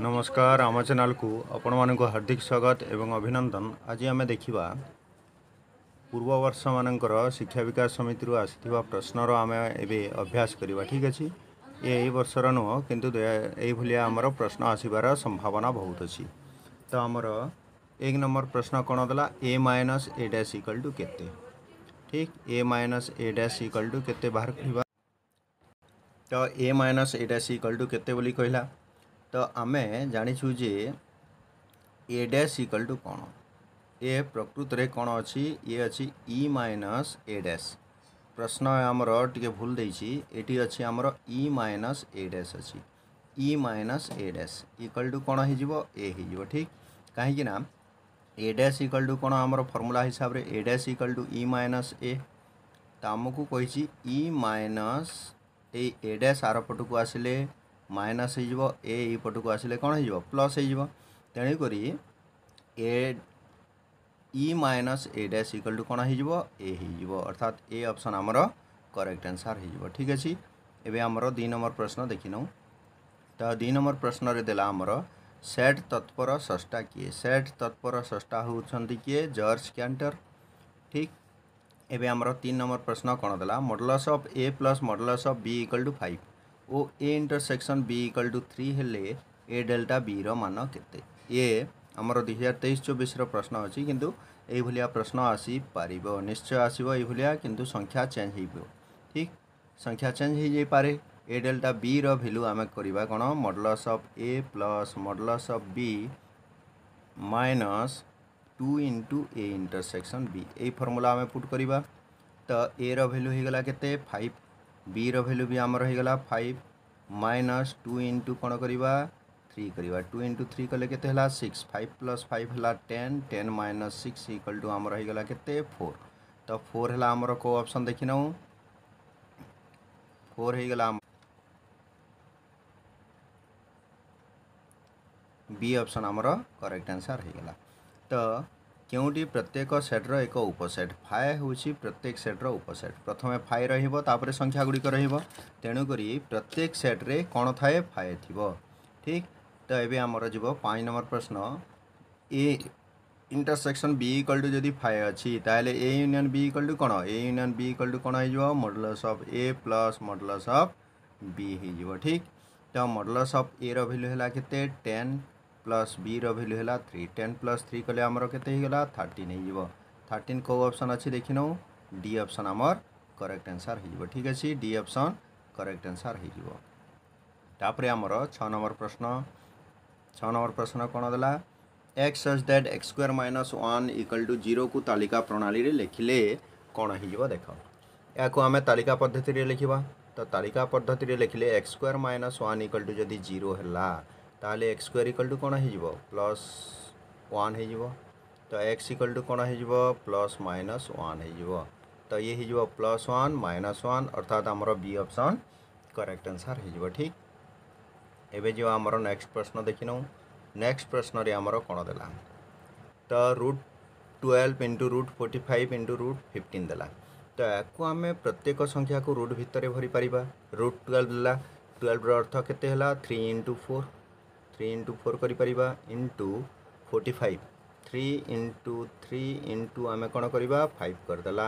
नमस्कार आम च्यानेल्ल आपानदिक स्वागत ए अभिनन्दन आज आमे देखि पूर्व वर्ष म शिक्षा बिकास समिति आसिएको प्रश्न र आम एभ्यास ठिक अझ वर्ष र नुह कि एभरिया प्रश्न आसबार सम्भावना बहुत अहि तम एक नम्बर प्रश्न कनला ए मनस एडा सिक्वाल टु केते ठिक ए मइनस एडा सिक्वा टु केते बाह्र त ए मनस एडा सिक्वाल टु केते बोली कहिला ତ ଆମେ ଜାଣିଛୁ ଯେ ଏ ଡ୍ୟାସ୍ ଇକ୍ୱାଲ୍ ଟୁ କ'ଣ ଏ ପ୍ରକୃତରେ କ'ଣ ଅଛି ଏ ଅଛି ଇ ମାଇନସ୍ ଏ ଡ୍ୟାସ୍ ପ୍ରଶ୍ନ ଆମର ଟିକେ ଭୁଲ ଦେଇଛି ଏଠି ଅଛି ଆମର ଇ ମାଇନସ୍ ଏ ଡ୍ୟାସ୍ ଅଛି E minus A dash equal to କ'ଣ ହେଇଯିବ ଏ ହେଇଯିବ ଠିକ୍ କାହିଁକି ନା ଏ ଡ୍ୟାସ୍ ଇକ୍ୱାଲ୍ ଟୁ କ'ଣ ଆମର ଫର୍ମୁଲା ହିସାବରେ A dash equal to E minus A ତ ଆମକୁ କହିଛି ଇ ମାଇନସ୍ ଏଇ ଏ ଡ୍ୟାସ୍ ଆର ପଟକୁ ଆସିଲେ माइनस होपट को आसे कौन हो प्लस होणुक A E minus A dash equal to कौन हो अर्थात ए अपसन आमर करेक्ट आंसर हो ठीक अच्छे एवं आमर दि नंबर प्रश्न देखने तो दुई नंबर प्रश्न देला आमर सेट तत्पर सस्टा किए सेट तत्पर षा होती किए जर्ज क्यांटर ठीक एवं आम तीन नंबर प्रश्न कौन देला modulus of A plus modulus of B equal to five ଓ A intersection B equal to three ହେଲେ ଏ ଡେଲ୍ଟା ବିର ମାନ କେତେ ଏ ଆମର ଦୁଇହଜାର ତେଇଶ ଚବିଶର ପ୍ରଶ୍ନ ଅଛି କିନ୍ତୁ ଏଇଭଳିଆ ପ୍ରଶ୍ନ ଆସିପାରିବ ନିଶ୍ଚୟ ଆସିବ ଏଇଭଳିଆ କିନ୍ତୁ ସଂଖ୍ୟା ଚେଞ୍ଜ ହେଇଯିବ ଠିକ୍ ସଂଖ୍ୟା ଚେଞ୍ଜ ହେଇଯାଇପାରେ ଏ ଡେଲ୍ଟା ବିର ଭ୍ୟାଲ୍ୟୁ ଆମେ କରିବା କ'ଣ modulus of A plus modulus of B minus two into A intersection B ଏଇ ଫର୍ମୁଲା ଆମେ ପୁଟ୍ କରିବା ତ ଏର ଭ୍ୟାଲ୍ୟୁ ହେଇଗଲା କେତେ ଫାଇଭ୍ बी रैल्यू भी आमर हो फाइव माइनस टू इंटु कौन करवा थ्री करवा टू इंटु थ्री कले के सिक्स फाइव प्लस फाइव है ten ten minus six equal to आमर हो गला के फोर तो फोर है आमर कौ अपसन देखी नौ फोर हो गला बी ऑप्शन आमर करेक्ट आंसर हो गला तो କେଉଁଟି ପ୍ରତ୍ୟେକ ସେଟ୍ର ଏକ ଉପସେଟ୍ ଫାଏ ହେଉଛି ପ୍ରତ୍ୟେକ ସେଟ୍ର ଉପସେଟ୍ ପ୍ରଥମେ ଫାଏ ରହିବ ତାପରେ ସଂଖ୍ୟାଗୁଡ଼ିକ ରହିବ ତେଣୁକରି ପ୍ରତ୍ୟେକ ସେଟ୍ରେ କ'ଣ ଥାଏ ଫାଏ ଥିବ ଠିକ୍ ତ ଏବେ ଆମର ଯିବ ପାଞ୍ଚ ନମ୍ବର ପ୍ରଶ୍ନ A intersection B equal to ଯଦି ଫାଏ ଅଛି ତାହେଲେ A union B equal to କ'ଣ A union B equal to କ'ଣ ହେଇଯିବ modulus of A plus modulus of B ହେଇଯିବ ଠିକ୍ ତ ମଡ଼ଲସ୍ ଅଫ୍ ଏର ଭ୍ୟାଲ୍ୟୁ ହେଲା କେତେ ଟେନ୍ প্লস বির ভ্যালু হল থ্রি টেন প্লস থ্রি কলে আমার কেতে হয়ে গলা থার্টিন হয়ে থার্টিন কেউ অপসন অছি দেখি নেও ডি অপসন আমার করেক্ট আনসার হয়ে ঠিক আছে ডি অপসন করেক্ট আনসার হয়ে তাপরে আমার ছ নম্বর প্রশ্ন ছ নম্বর প্রশ্ন কোণ দেলা x such that x square minus one equal to zero को तालिका प्रणाली लिखिले कौन हो देख या आम तालिका पद्धति लिखा तो तालिका पद्धति लिखिले x square minus one equal to जदि जीरो है ताल एक्स स्क् इक्वाल टू कौन हो प्लस वन हो तो एक्स इक्वाल टू कौन हो प्लस माइनस वन हो तो ये हो प्लस वन माइनस वन अर्थात आमर बी ऑप्शन करेक्ट आंसर हो ठीक एवं जी आम नेक्स्ट प्रश्न देखि नौ नेक्स्ट प्रश्न आम कौन दे तो root twelve into root forty five into root fifteen दे तो या आम प्रत्येक संख्या को रुट भितर भरी पार रुट ट्वेल्व दे ट्वेल्व रर्थ के three into four three into four कर into forty five three into three into आम कौन करवा फाइव करदेला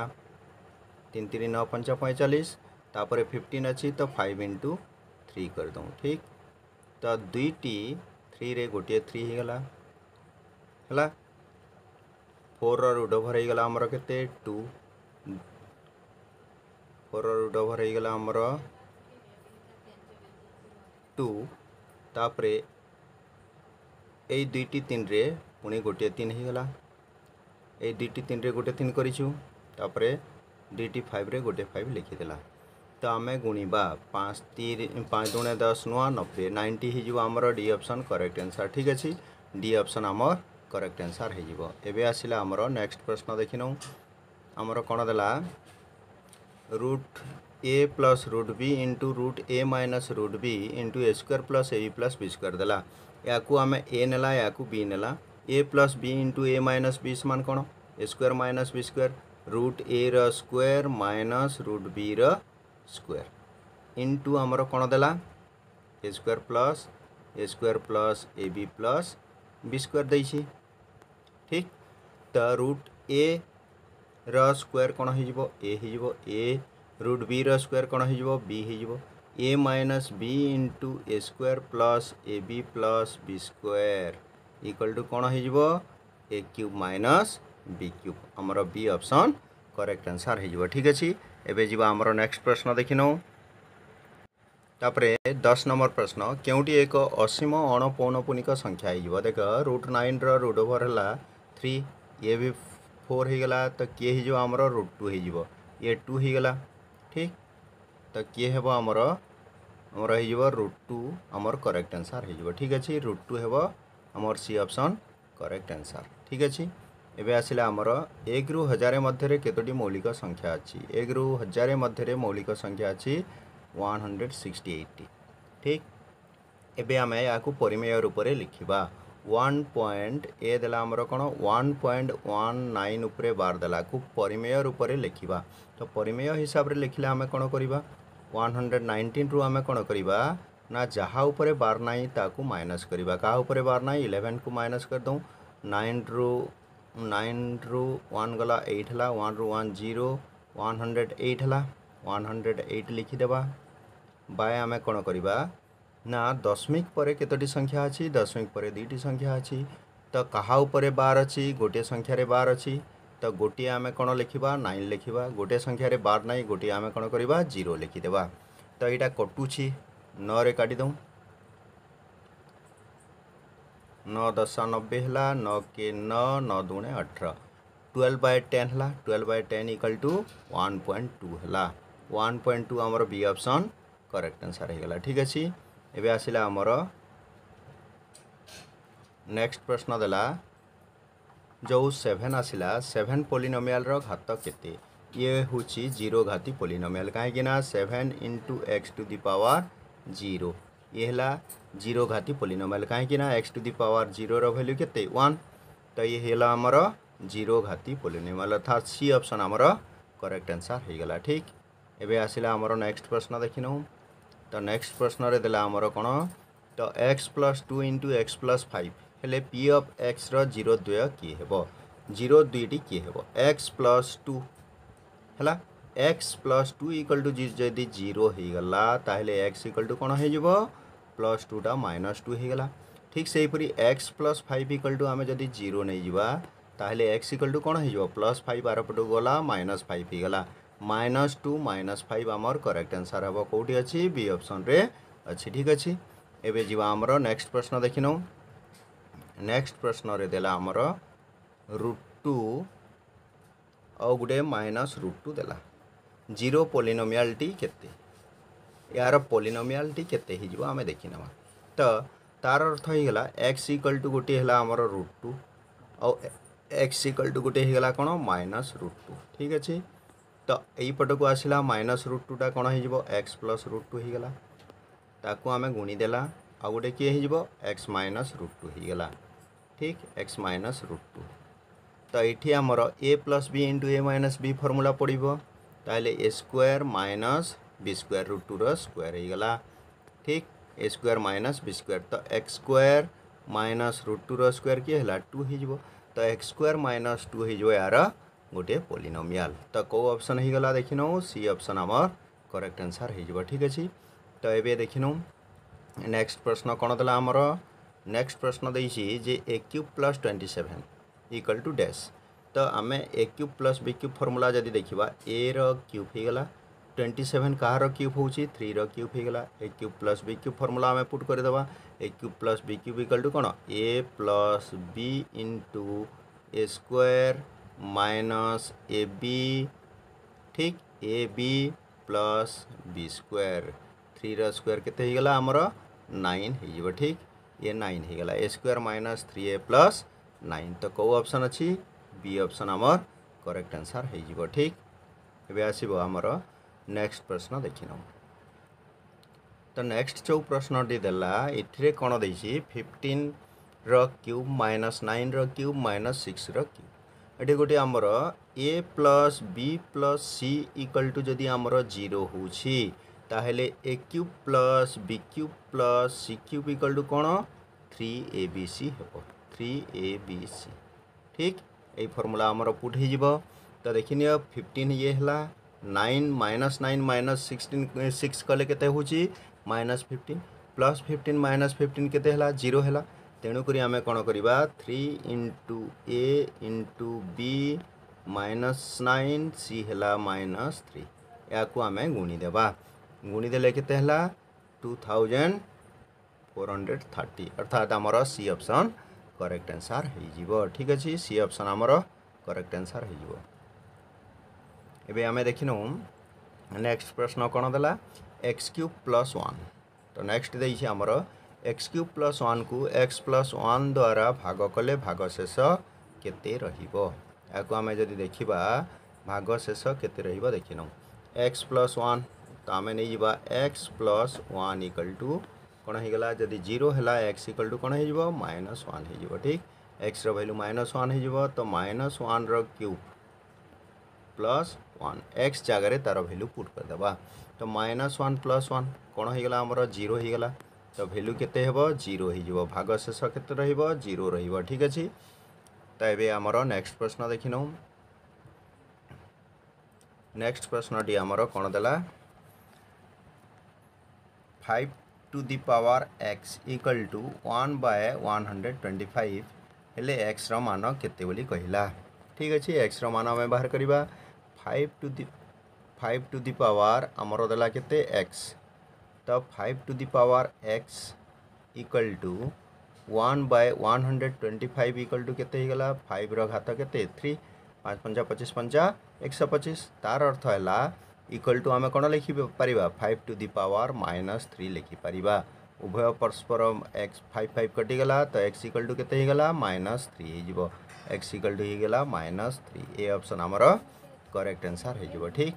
तीन तीन नौ पंच पैंचाश तापर फिफ्टीन अच्छी तो फाइव इंटु थ्री करदे ठीक तो दुईटी थ्री रे गोटे थ्री होगा है फोर रुड ओभर होगा के टू फोर रुड ओभर होगा टू तापर এই দুইটি তিনরে পুঁ গোটিয়ে তিন হয়েগলা এই দুইটি তিনরে গোটে তিন করেছু তাপরে দুইটি ফাইভরে গোটে ফাইভ লিখিদেলা তো আমি গুণবা পাঁচ তিন পাঁচ দুণে দশ নয় নব্বই নাইনটি হয়ে আমার ডি অপসন করেক্ট আনসার ঠিক আছে ডি অপসন আমার করেক্ট আনসার হয়ে এবে আসলে আমার নেক্সট প্রশ্ন দেখি নৌ আমার কোণ দেলা root A plus root B into root a minus root B into A square plus A B plus B square देला आम ए ना या बी नाला ए प्लस बी इंटु ए माइनस बी सामान कौन ए स्क् minus B स्क् root a रक्वे minus root B रक्वे into आमर कौन दे स्क् plus A स्क् plus A B plus B स्क् ठीक तो रुट ए रक्र कौन हो रुट बी रक्वे कौन हो A minus B into A square plus A B plus B square equal to कौन हो क्यूब माइनस बी क्यूब आमर बी ऑप्शन करेक्ट आंसर हो ठीक अच्छे एवं जी आमर नेक्स्ट प्रश्न देखी नौ तापर दस नंबर प्रश्न क्योंटी एक असीम अणपौनपुनिक संख्या हो देख रुट नाइन रुट ओवर है थ्री ए भी फोर होगला तो किए हो आमर रुट टू हो टू होगला ठीक ତ କିଏ ହେବ ଆମର ଆମର ହେଇଯିବ ରୁଟ୍ ଟୁ ଆମର କରେକ୍ଟ ଆନ୍ସର୍ ହେଇଯିବ ଠିକ୍ ଅଛି ରୁଟ୍ ଟୁ ହେବ ଆମର ସି ଅପସନ୍ କରେକ୍ଟ ଆନ୍ସର୍ ଠିକ୍ ଅଛି ଏବେ ଆସିଲା ଆମର ଏକରୁ ହଜାରେ ମଧ୍ୟରେ କେତୋଟି ମୌଳିକ ସଂଖ୍ୟା ଅଛି ଏକରୁ ହଜାରେ ମଧ୍ୟରେ ମୌଳିକ ସଂଖ୍ୟା ଅଛି ୱାନ୍ ହଣ୍ଡ୍ରେଡ଼ ସିକ୍ସଟି ଏଇଟି ଠିକ୍ ଏବେ ଆମେ ଏହାକୁ ପରିମେୟ ରୂପରେ ଲିଖିବା ୱାନ୍ ପଏଣ୍ଟ ଏ ଦେଲା ଆମର କ'ଣ ୱାନ୍ ପଏଣ୍ଟ ୱାନ୍ ନାଇନ୍ ଉପରେ ବାର ଦେଲାକୁ ପରିମେୟ ରୂପରେ ଲେଖିବା ତ ପରିମେୟ ହିସାବରେ ଲେଖିଲେ ଆମେ କ'ଣ କରିବା ୱାନ୍ ହଣ୍ଡ୍ରେଡ଼୍ ନାଇଣ୍ଟିନ୍ରୁ ଆମେ କ'ଣ କରିବା ନା ଯାହା ଉପରେ ବାର ନାହିଁ ତାକୁ ମାଇନସ୍ କରିବା କାହା ଉପରେ ବାର ନାହିଁ ଇଲେଭେନ୍କୁ ମାଇନସ୍ କରିଦେଉ ନାଇନ୍ରୁ ନାଇନ୍ରୁ ୱାନ୍ ଗଲା ଏଇଟ୍ ହେଲା ୱାନ୍ରୁ one zero one hundred eight ହେଲା ୱାନ୍ ହଣ୍ଡ୍ରେଡ଼୍ ଏଇଟ୍ ଲିଖିଦେବା ବାଏ ଆମେ କ'ଣ କରିବା ନା ଦଶମିକ ପରେ କେତୋଟି ସଂଖ୍ୟା ଅଛି ଦଶମିକ ପରେ ଦୁଇଟି ସଂଖ୍ୟା ଅଛି ତ କାହା ଉପରେ ବାର ଅଛି ଗୋଟିଏ ସଂଖ୍ୟାରେ ବାର ଅଛି तो गोटे आम कौन लिखा नाइन लिखा गोटे संख्यार बार नाई गोटे आम कौन कर जीरो लिखिदे तो यहाँ कटुची नौ काटिद नौ दशा नब्बे है नौ के नौ नौ दुणे अठर ट्वेल्व बै टेन है twelve by ten equal to one point two है वन पॉइंट टू आमर बी ऑप्शन करेक्ट आंसर होगा ठीक अच्छे एवं आसला आमर नेक्स्ट प्रश्न देला जो सेभेन आसला सेभेन पोलिनोमियाल घात के जीरो घाती पोलिनोमियाल कहीं seven into x to the power zero ये जीरो घाती पोलिनोमियाल कहीं x to the power zero value के तो ये आमर जीरो घाती पोलिनोमियाल अर्थात सी अप्सन आमर करेक्ट आंसर हो गला ठीक एवं आसला आमर नेक्स्ट प्रश्न देख तो नेक्स्ट प्रश्न देर कौन तो x plus two into x plus five ହେଲେ ପି ଅଫ୍ ଏକ୍ସର ଜିରୋ ଦ୍ୱୟ କିଏ ହେବ ଜିରୋ ଦୁଇଟି କିଏ ହେବ ଏକ୍ସ ପ୍ଲସ୍ ଟୁ ହେଲା x plus two equal to ଯଦି ଜିରୋ ହୋଇଗଲା ତାହେଲେ ଏକ୍ସ ଇକ୍ୱାଲ୍ ଟୁ କ'ଣ ହୋଇଯିବ ପ୍ଲସ୍ ଟୁଟା ମାଇନସ୍ ଟୁ ହୋଇଗଲା ଠିକ୍ ସେହିପରି x plus five equal to ଆମେ ଯଦି ଜିରୋ ନେଇଯିବା ତାହେଲେ ଏକ୍ସ ଇକ୍ୱାଲ୍ ଟୁ କ'ଣ ହୋଇଯିବ ପ୍ଲସ୍ ଫାଇଭ୍ ଆରପଟକୁ ଗଲା ମାଇନସ୍ ଫାଇଭ୍ ହୋଇଗଲା ମାଇନସ୍ ଟୁ ମାଇନସ୍ ଫାଇଭ୍ ଆମର କରେକ୍ଟ ଆନ୍ସର୍ ହେବ କେଉଁଠି ଅଛି ବି ଅପସନ୍ରେ ଅଛି ଠିକ୍ ଅଛି ଏବେ ଯିବା ଆମର ନେକ୍ସଟ ପ୍ରଶ୍ନ ଦେଖିନେଉ ନେକ୍ସଟ ପ୍ରଶ୍ନରେ ଦେଲା ଆମର ରୁଟ୍ ଟୁ ଆଉ ଗୋଟେ ମାଇନସ୍ ରୁଟ୍ ଟୁ ଦେଲା ଜିରୋ ପଲିନୋମିଆଲଟି କେତେ ଏହାର ପଲିନୋମିଆଲଟି କେତେ ହେଇଯିବ ଆମେ ଦେଖିନେବା ତ ତାର ଅର୍ଥ ହେଇଗଲା ଏକ୍ସ ଇକ୍ୱାଲ୍ ଟୁ ଗୋଟିଏ ହେଲା ଆମର ରୁଟ୍ ଟୁ ଆଉ ଏକ୍ସ ଇକ୍ୱାଲ୍ ଟୁ ଗୋଟିଏ ହେଇଗଲା କ'ଣ ମାଇନସ୍ ରୁଟ୍ ଟୁ ଠିକ୍ ଅଛି ତ ଏଇପଟକୁ ଆସିଲା ମାଇନସ୍ ରୁଟ୍ ଟୁଟା କ'ଣ ହେଇଯିବ ଏକ୍ସ ପ୍ଲସ୍ ରୁଟ୍ ଟୁ ହେଇଗଲା ତାକୁ ଆମେ ଗୁଣିଦେଲା ଆଉ ଗୋଟେ କିଏ ହେଇଯିବ ଏକ୍ସ ମାଇନସ୍ ରୁଟ୍ ଟୁ ହେଇଗଲା ଠିକ୍ ଏକ୍ସ ମାଇନସ୍ ରୁଟ୍ ଟୁ ତ ଏଠି ଆମର A plus B into A minus B formula ପଡ଼ିବ ତାହେଲେ A square minus B square root ଟୁର ସ୍କୋୟାର ହେଇଗଲା ଠିକ୍ A square minus B square ତ ଏକ୍ସ ସ୍କୋୟାର ମାଇନସ୍ ରୁଟ୍ ଟୁର ସ୍କୋୟାର କିଏ ହେଲା ଟୁ ହେଇଯିବ ତ ଏକ୍ସ ସ୍କୋୟାର ମାଇନସ୍ ଟୁ ହେଇଯିବ ଏହାର ଗୋଟିଏ ପୋଲିନୋମିଆଲ ତ କେଉଁ ଅପସନ୍ ହେଇଗଲା ଦେଖିନେଉ ସି ଅପସନ୍ ଆମର କରେକ୍ଟ ଆନ୍ସର୍ ହେଇଯିବ ଠିକ୍ ଅଛି ତ ଏବେ ଦେଖିନେଉ নেক্সট প্রশ্ন কোণ লা नेक्स्ट प्रश्न প্রশ্ন দিয়েছি যে A cube plus twenty seven equal to dash তো আমি A cube plus B cube formula যদি দেখা এ রুব হয়েগলা ट्वेंटी सेवेन कहार क्यूब हो थ्री र्यूब होगा A cube plus B cube formula आम पुट करदे A cube plus B cube equal to कौन A plus B into A square minus A B ठीक A B plus B square three square के आमर nine ହେଇଯିବ ଠିକ୍ ଇଏ nine ହେଇଗଲା a square minus three a plus nine ତ କେଉଁ ଅପସନ୍ ଅଛି ବି ଅପସନ୍ ଆମର କରେକ୍ଟ ଆନ୍ସର୍ ହେଇଯିବ ଠିକ୍ ଏବେ ଆସିବ ଆମର ନେକ୍ସଟ ପ୍ରଶ୍ନ ଦେଖିନେଉ ତ ନେକ୍ସଟ ଯେଉଁ ପ୍ରଶ୍ନଟି ଦେଲା ଏଥିରେ କ'ଣ ଦେଇଛି ଫିଫ୍ଟିନ୍ର କ୍ୟୁବ୍ ମାଇନସ୍ ନାଇନ୍ର କ୍ୟୁବ୍ ମାଇନସ୍ ସିକ୍ସର କ୍ୟୁବ୍ ଏଠି ଗୋଟିଏ ଆମର A plus B plus C equal to ଯଦି ଆମର ଜିରୋ ହେଉଛି তাহলে A cube plus B cube plus C cube equal to কোণ থ্রি এ বি সি হব থ্রি এ বি সি ঠিক এই ফর্মুলা আমার পুট হয়ে যাব তো দেখি নিও ফিফটিন ইয়ে হলা nine minus nine minus sixteen six কলে কেতে হচ্ছে minus fifteen plus fifteen minus fifteen কেতে হলা জিরো হলা তেণুকরি আমি কোণ করা three into A into B minus nine C হলা মাইনাস থ্রি এখন আমি গুণিদেবা गुणी के two thousand four hundred thirty अर्थात आमर सी अपसन करेक्ट आंसर हो ठीक अच्छे सी अपसन आमर करेक्ट आंसर हो नेक्स्ट प्रश्न कौन दे एक्स क्यूब प्लस वन तो नेक्स्ट देखिए आमर एक्स क्यूब प्लस वन को एक्स प्लस वन द्वारा भाग कले भागशेष के आम जदि देखा भागशेष के देखने एक्स प्लस वन तो आम नहीं x plus one equal to कौन हो गला जदि जीरो है एक्स इक्वल टू कौन हो माइनस वन हो ठीक एक्स रैल्यू माइनस वन हो तो minus one cube plus one x जगार तार भैल्यू पुट करदे तो माइनस वन प्लस वन कौन हो गला आमर जीरो हो गला तो भैल्यू के जीरो हो भाग शेष के जीरो रो ठीक अच्छे तो ये आमर नेक्स्ट प्रश्न देखी नौ नेक्स्ट प्रश्नटी आमर कौन देला five to the power x equal to one by one hundred twenty five हेल्ले एक्स रान के कहला ठीक अच्छे एक्स रान आम बाहर करवा five to the five to the power आमर देला एक्स तो five to the power x equal to one by one hundred twenty five equal to के फाइव घात के थ्री पाँच पंचा पचिश पंचा एक सौ पचिश तार अर्थ है इक्वल टू आम कौन लिखिपर five to the power minus three लिखिपर उभय परस्पर एक्स फाइव फाइव कटिगला तो एक्स इक्वल टू के माइनस थ्री होक्स एक्स इक्वल टू हो माइनस थ्री ए अपसन आमर करेक्ट आंसर हो ठीक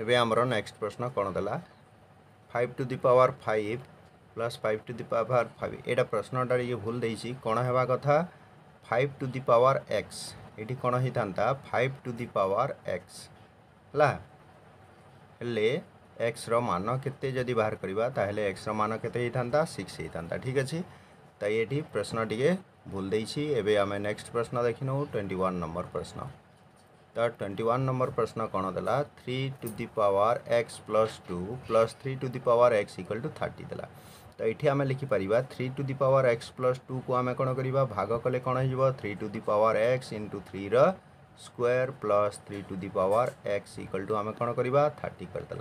एवं नेक्स्ट प्रश्न कौन दे five to the power five plus five to the power five यहाँ प्रश्नटार ये भूल देसी कौन है कथा five to the power x ये कौन होता five to the power x है एक्स रान के बाहर करवा एक्स रान के सिक्स होता ठीक अच्छे तो ये प्रश्न टी भूल एवं आम नेक्स्ट प्रश्न देखने ट्वेंटी वन नंबर प्रश्न तो ट्वेंटी वन नंबर प्रश्न कौन देला three to the power x plus two plus three to the power x equal to thirty देला तो ये आम लिखिपर three to the power x plus two को आम कौन करवा भाग कले कौन हो three to the power x into three square plus three to the power x equal to आम कौन करवा थर्टी करदे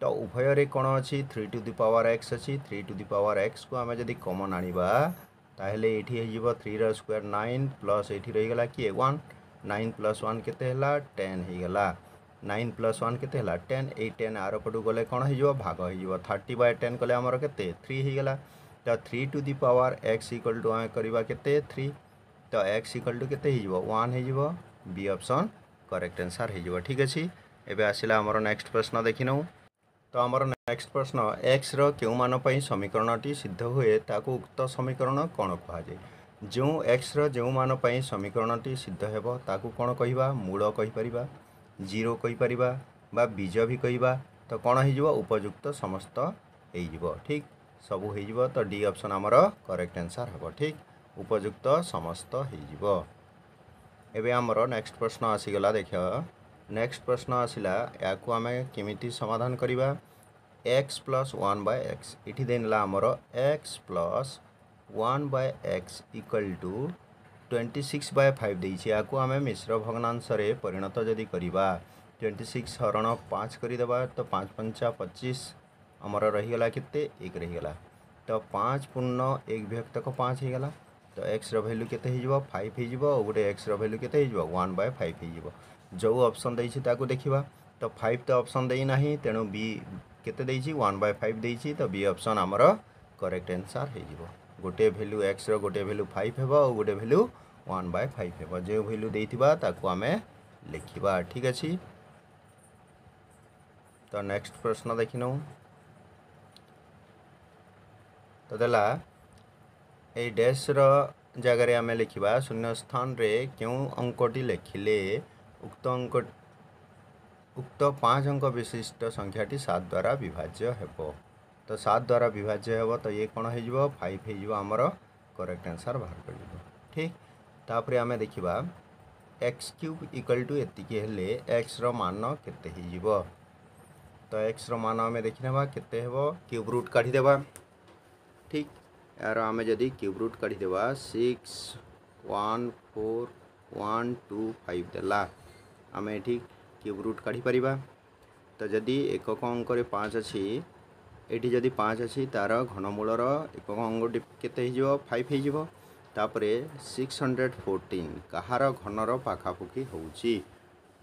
तो उभय कौन अच्छी three to the power x अच्छी three to the power x को आम जब कमन आने तेल ये थ्री स्क्वयर नाइन प्लस ये रहीगला किए वन नाइन प्लस वन के टेन होगा नाइन प्लस वन के टेन ए टेन आर पटू गले कौन हो भाग हो थर्टी बै टेन कले आमर के थ्री होगा तो three to the power x equal to आम करवा के थ्री तो एक्स इक्वल टू के one B option correct answer हो ठीक अच्छे एवं आसा आमर नेक्स्ट प्रश्न देखी नौ तो आमर नेक्स्ट प्रश्न एक्स रो समीकरण टी सिद्ध हुए ताको उक्त समीकरण कौन कह जाए जो एक्स रो जो समीकरण टी सिद्ध हेब ताको कौन कहवा मूल कहीपर ଜିରୋ କହିପାରିବା ବା ବୀଜ ବି କହିବା ତ କ'ଣ ହେଇଯିବ ଉପଯୁକ୍ତ ସମସ୍ତ ହେଇଯିବ ଠିକ୍ ସବୁ ହେଇଯିବ ତ ଡି ଅପସନ୍ ଆମର କରେକ୍ଟ ଆନ୍ସର୍ ହେବ ଠିକ୍ ଉପଯୁକ୍ତ ସମସ୍ତ ହେଇଯିବ ଏବେ ଆମର ନେକ୍ସଟ ପ୍ରଶ୍ନ ଆସିଗଲା ଦେଖ ନେକ୍ସଟ ପ୍ରଶ୍ନ ଆସିଲା ଏହାକୁ ଆମେ କେମିତି ସମାଧାନ କରିବା x plus one by x ଏଠି ଦେଲା ଆମର x plus one by x equal to twenty six by five देखिए या आम मिश्र भग्नांशे परिणत जदि करवा ट्वेंटी सिक्स हरण पाँच करदे तो पाँच पंचा पचीस आमर रहीगला के एक रहीगला तो पाँच पूर्ण एक व्यक्तक पाँच होगा तो एक्स रैल्यू के फाइव हो गए एक्स रैल्यू के वन बाय फाइव हो जो अप्सन देखिए देखा तो फाइव तो अप्सन देना तेणु बी के वन बाय फाइव देसी तो बी अप्सन आमर करेक्ट एनसर हो ଗୋଟିଏ ଭ୍ୟାଲ୍ୟୁ ଏକ୍ସର ଗୋଟିଏ ଭ୍ୟାଲ୍ୟୁ ଫାଇଭ୍ ହେବ ଆଉ ଗୋଟିଏ ଭ୍ୟାଲ୍ୟୁ ୱାନ୍ ବାଏ ଫାଇଭ୍ ହେବ ଯେଉଁ ଭ୍ୟାଲ୍ୟୁ ଦେଇଥିବା ତାକୁ ଆମେ ଲେଖିବା ଠିକ୍ ଅଛି ତ ନେକ୍ସଟ ପ୍ରଶ୍ନ ଦେଖିନେଉ ତ ଦେଲା ଏଇ ଡ୍ୟାସ୍ର ଜାଗାରେ ଆମେ ଲେଖିବା ଶୂନ୍ୟ ସ୍ଥାନରେ କେଉଁ ଅଙ୍କଟି ଲେଖିଲେ ଉକ୍ତ ଅଙ୍କ ଉକ୍ତ ପାଞ୍ଚ ଅଙ୍କ ବିଶିଷ୍ଟ ସଂଖ୍ୟାଟି ସାତ ଦ୍ୱାରା ବିଭାଜ୍ୟ ହେବ तो सात द्वारा विभाज्य हे तो ये कौन हो फाइव होमर करेक्ट आंसर बाहर कर ठीक तापर आम देखा एक्स क्यूब इक्वाल टू एति एक्स रान के तो एक्स रान आम देखने के क्यूब रुट काढ़ीदे ठीक यार आम जदि क्यूब रूट काढ़ीदे six one four one two five देला आम ये क्यूब रुट काढ़ी पार तो जदि एकक अंक पाँच अच्छी ଏଇଠି ଯଦି ପାଞ୍ଚ ଅଛି ତା'ର ଘନମୂଳର ଏକ ଅଙ୍ଗଟି କେତେ ହେଇଯିବ ଫାଇଭ୍ ହେଇଯିବ ତାପରେ ସିକ୍ସ ହଣ୍ଡ୍ରେଡ଼ ଫୋର୍ଟିନ୍ କାହାର ଘନର ପାଖାପାଖି ହେଉଛି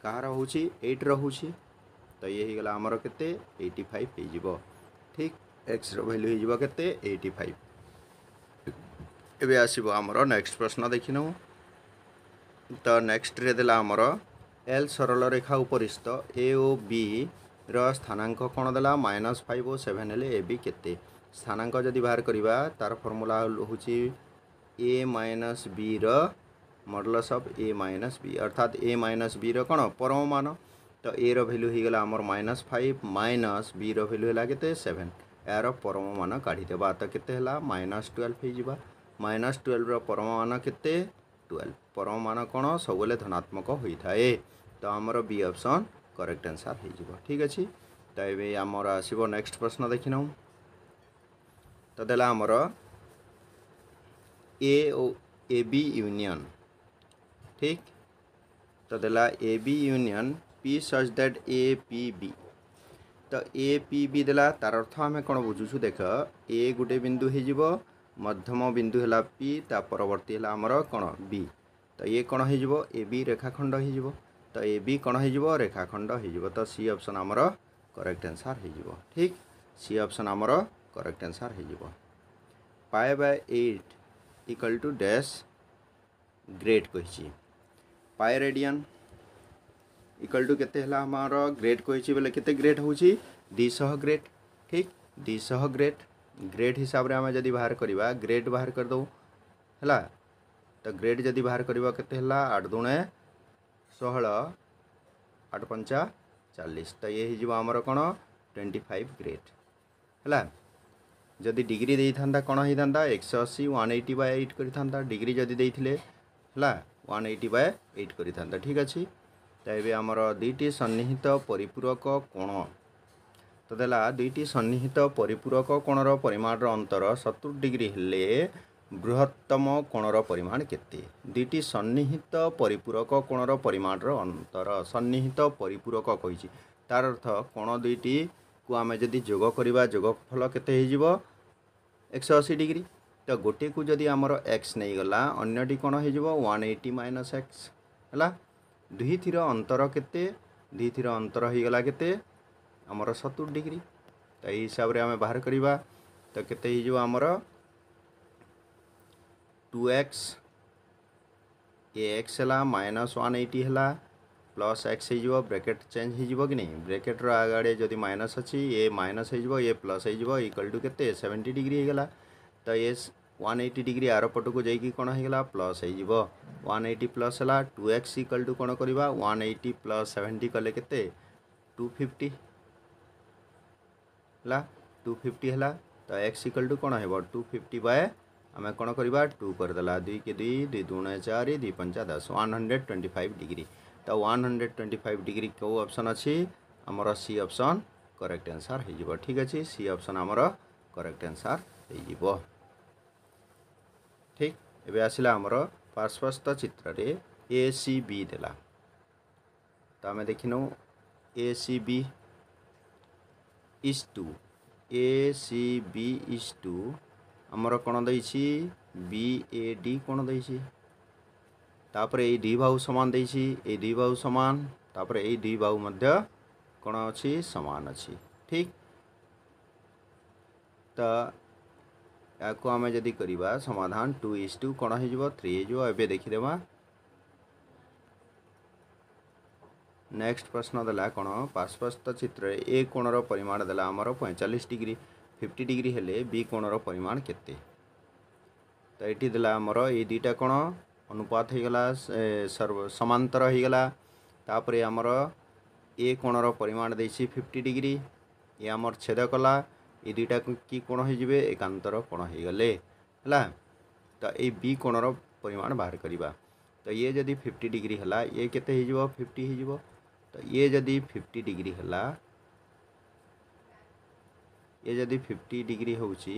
କାହାର ହେଉଛି ଏଇଟ୍ ରହୁଛି ତ ଇଏ ହେଇଗଲା ଆମର କେତେ ଏଇଟି ଫାଇଭ୍ ହେଇଯିବ ଠିକ୍ ଏକ୍ସର ଭ୍ୟାଲ୍ୟୁ ହେଇଯିବ କେତେ ଏଇଟି ଫାଇଭ୍ ଏବେ ଆସିବ ଆମର ନେକ୍ସଟ ପ୍ରଶ୍ନ ଦେଖିନେଉ ତ ନେକ୍ସଟରେ ଦେଲା ଆମର ଏଲ୍ ସରଳ ରେଖା ଉପରିସ୍ଥ ଏ ଓ ବି ର ସ୍ଥାନାଙ୍କ କ'ଣ ଦେଲା ମାଇନସ୍ ଫାଇଭ୍ ଓ ସେଭେନ୍ ହେଲେ ଏ ବି କେତେ ସ୍ଥାନାଙ୍କ ଯଦି ବାହାର କରିବା ତା'ର ଫର୍ମୁଲା ହେଉଛି ଏ ମାଇନସ୍ ବିର ମଡ଼ଲସ୍ ଅଫ୍ ଏ ମାଇନସ୍ ବି ଅର୍ଥାତ୍ ଏ ମାଇନସ୍ ବିର କ'ଣ ପରମ ମାନ ତ ଏର ଭ୍ୟାଲ୍ୟୁ ହୋଇଗଲା ଆମର ମାଇନସ୍ ଫାଇଭ୍ ମାଇନସ୍ ବିର ଭ୍ୟାଲ୍ୟୁ ହେଲା କେତେ ସେଭେନ୍ ଏହାର ପରମ ମାନ କାଢ଼ିଦେବା ତ କେତେ ହେଲା ମାଇନସ୍ ଟୁଏଲ୍ଭ ହେଇଯିବା ମାଇନସ୍ ଟୁଏଲ୍ଭର ପରମ ମାନ କେତେ ଟୁଏଲ୍ଭ ପରମ ମାନ କ'ଣ ସବୁବେଳେ ଧନାତ୍ମକ ହୋଇଥାଏ ତ ଆମର ବି ଅପସନ୍ करेक्ट ଆନ୍ସର୍ हो ଠିକ୍ ଅଛି ତ ଏବେ ଆମର ଆସିବ ନେକ୍ସଟ ପ୍ରଶ୍ନ ଦେଖିନେଉ ତ ଦେଲା ଆମର ए यूनियन ठीक तो देला A B union P such that A P B तो ए पी बी देला तार अर्थ आम कौन बुझुଛୁ देख ए गोटे बिंदु हो मध्यम बिंदु है पी ता परवर्ती है आमर कौन बी तो ये कौन हो बी रेखाखंड हो ତ ଏ ବି କ'ଣ ହେଇଯିବ ରେଖାଖଣ୍ଡ ହେଇଯିବ ତ ସି ଅପସନ୍ ଆମର କରେକ୍ଟ ଆନ୍ସର୍ ହେଇଯିବ ଠିକ୍ ସି ଅପସନ୍ ଆମର କରେକ୍ଟ ଆନ୍ସର୍ ହେଇଯିବ pi by eight equal to dash great କହିଛି ପାଏ ରେଡ଼ିଆନ୍ ଇକ୍ୱାଲ୍ ଟୁ କେତେ ହେଲା ଆମର ଗ୍ରେଟ୍ କହିଛି ବୋଲେ କେତେ ଗ୍ରେଟ୍ ହେଉଛି ଦୁଇଶହ ଗ୍ରେଟ୍ ଠିକ୍ ଦୁଇଶହ ଗ୍ରେଟ୍ ଗ୍ରେଟ୍ ହିସାବରେ ଆମେ ଯଦି ବାହାର କରିବା ଗ୍ରେଟ୍ ବାହାର କରିଦେଉ ହେଲା ତ ଗ୍ରେଟ୍ ଯଦି ବାହାର କରିବା କେତେ ହେଲା ଆଠ ଦୁଣେ ଷୋହଳ ଆଠ ପଞ୍ଚା ଚାଳିଶଟା ଇଏ ହେଇଯିବ ଆମର କ'ଣ ଟ୍ୱେଣ୍ଟି ଫାଇଭ୍ ଗ୍ରେଡ଼୍ ହେଲା ଯଦି ଡିଗ୍ରୀ ଦେଇଥାନ୍ତା କ'ଣ ହେଇଥାନ୍ତା ଏକଶହ ଅଶୀ ୱାନ୍ ଏଇଟି ବାଏ ଏଇଟ୍ କରିଥାନ୍ତା ଡିଗ୍ରୀ ଯଦି ଦେଇଥିଲେ ହେଲା ୱାନ୍ ଏଇଟି ବାଏ ଏଇଟ୍ କରିଥାନ୍ତା ଠିକ୍ ଅଛି ତ ଏବେ ଆମର ଦୁଇଟି ସନ୍ନିହିତ ପରିପୂରକ କୋଣ ତ ଦେଲା ଦୁଇଟି ସନ୍ନିହିତ ପରିପୂରକ କୋଣର ପରିମାଣର ଅନ୍ତର ସତୁରି ଡିଗ୍ରୀ ହେଲେ ବୃହତ୍ତମ କୋଣର ପରିମାଣ କେତେ ଦୁଇଟି ସନ୍ନିହିତ ପରିପୂରକ କୋଣର ପରିମାଣର ଅନ୍ତର ସନ୍ନିହିତ ପରିପୂରକ କହିଛି ତାର ଅର୍ଥ କୋଣ ଦୁଇଟିକୁ ଆମେ ଯଦି ଯୋଗ କରିବା ଯୋଗ ଯୋଗଫଳ କେତେ ହେଇଯିବ ଏକଶହ ଅଶୀ ଡିଗ୍ରୀ ତ ଗୋଟିଏକୁ ଯଦି ଆମର ଏକ୍ସ ନେଇଗଲା ଅନ୍ୟଟି କ'ଣ ହେଇଯିବ ୱାନ୍ ଏଇଟି ମାଇନସ୍ ଏକ୍ସ ହେଲା ଦୁଇଥିର ଅନ୍ତର କେତେ ଦୁଇଥିର ଅନ୍ତର ହେଇଗଲା କେତେ ଆମର ସତୁରି ଡିଗ୍ରୀ ତ ଏଇ ହିସାବରେ ଆମେ ବାହାର କରିବା ତ କେତେ ହେଇଯିବ ଆମର टू एक्स ए एक्स है माइनस वन एटी है प्लस एक्स हो ब्रेकेट चेंज हो कि नहीं ब्रेकेट्र आगे जो माइनस अच्छी ए माइनस हो ए प्लस होक्वाल टू के सेवेन्टी डिग्री होगा तो ये वन एटी डिग्री आर को जाकि कौन हो प्लस होन एटी प्लस है टू एक्स इक्वाल टू कौन करवा वन एटी प्लस सेवेन्टी कले के टू फिफ्टी है टू फिफ्टी है तो एक्स इक्वाल टू कौन है टू फिफ्टी बाय आम कौन करवा टू करदे दुई के दुई दुई दुण चार दुई पंचा दस one hundred twenty five degree तो one hundred twenty five degree कौ अपसन अच्छी आमर सी अप्सन करेक्ट आंसर हो ठीक अच्छे सी अप्सन आमर करेक्ट आंसर हो ठीक एवं आसला आमर पार्श्वस्थ चित्र ए सी बी दे तो आम देख A C B is to A C B is to ଆମର କ'ଣ ଦେଇଛି ବି ଏ ଡି କ'ଣ ଦେଇଛି ତାପରେ ଏଇ ଡି ବାହୁ ସମାନ ଦେଇଛି ଏଇ ଡି ବାହୁ ସମାନ ତାପରେ ଏଇ ଡି ବାହୁ ମଧ୍ୟ କ'ଣ ଅଛି ସମାନ ଅଛି ଠିକ୍ ତ ଏହାକୁ ଆମେ ଯଦି କରିବା ସମାଧାନ ଟୁ ଇସ୍ ଟୁ କ'ଣ ହେଇଯିବ ଥ୍ରୀ ହେଇଯିବ ଏବେ ଦେଖିଦେବା ନେକ୍ସଟ ପ୍ରଶ୍ନ ଦେଲା କ'ଣ ପାର୍ଶ୍ୱସ୍ଥ ଚିତ୍ରରେ ଏ କୋଣର ପରିମାଣ ଦେଲା ଆମର ପଇଁଚାଳିଶ ଡିଗ୍ରୀ ଫିଫ୍ଟି ଡିଗ୍ରୀ ହେଲେ ବି କୋଣର ପରିମାଣ କେତେ ତ ଏଠି ଦେଲା ଆମର ଏଇ ଦୁଇଟା କୋଣ ଅନୁପାତ ହେଇଗଲା ସମାନ୍ତର ହେଇଗଲା ତାପରେ ଆମର ଏ କୋଣର ପରିମାଣ ଦେଇଛି ଫିଫ୍ଟି ଡିଗ୍ରୀ ଏ ଆମର ଛେଦ କଲା ଏ ଦୁଇଟା କି କୋଣ ହେଇଯିବେ ଏକାନ୍ତର କୋଣ ହେଇଗଲେ ହେଲା ତ ଏଇ ବି କୋଣର ପରିମାଣ ବାହାର କରିବା ତ ଇଏ ଯଦି ଫିଫ୍ଟି ଡିଗ୍ରୀ ହେଲା ଇଏ କେତେ ହେଇଯିବ ଫିଫ୍ଟି ହେଇଯିବ ତ ଇଏ ଯଦି ଫିଫ୍ଟି ଡିଗ୍ରୀ ହେଲା ये जदि फिफ्टी डिग्री ହେଉଛି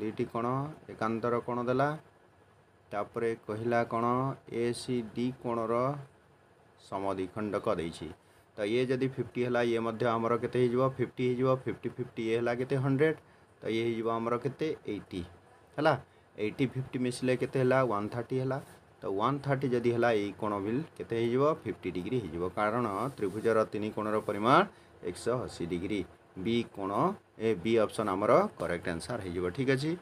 ଦୁଇଟି କ'ଣ ଏକାନ୍ତର କ'ଣ ଦେଲା ତାପରେ କହିଲା କ'ଣ ଏ ସି ଡି କୋଣର ସମଦ୍ୱିଖଣ୍ଡକ ଦେଇଛି ତ ଇଏ ଯଦି ଫିଫ୍ଟି ହେଲା ଇଏ ମଧ୍ୟ ଆମର କେତେ ହେଇଯିବ ଫିଫ୍ଟି ହେଇଯିବ ଫିଫ୍ଟି ଫିଫ୍ଟି ଇଏ ହେଲା କେତେ ହଣ୍ଡ୍ରେଡ଼ ତ ଇଏ ହେଇଯିବ ଆମର କେତେ ଏଇଟି ହେଲା ଏଇଟି ଫିଫ୍ଟି ମିଶିଲେ କେତେ ହେଲା ୱାନ୍ ଥାର୍ଟି ହେଲା तो वन थर्टी जदि है यही कोण भी के फिफ्टी डिग्री हो त्रिभुजर तीन कोणर परिमाण एक सौ अशी डिग्री बी कोण ए बी ऑप्शन आमर करेक्ट आंसर हो ठीक अच्छे